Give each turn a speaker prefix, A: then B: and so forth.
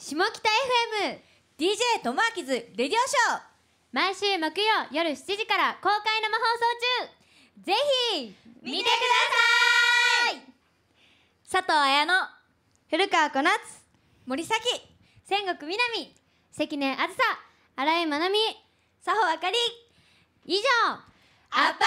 A: 下北 FM DJ ともあきずレディオショー毎週木曜夜7時から公開生放送中ぜひ見てくだ
B: さい佐藤綾乃古川小夏森崎仙石みなみ関根あずさ新井まなみ佐保あかり以上アップアップ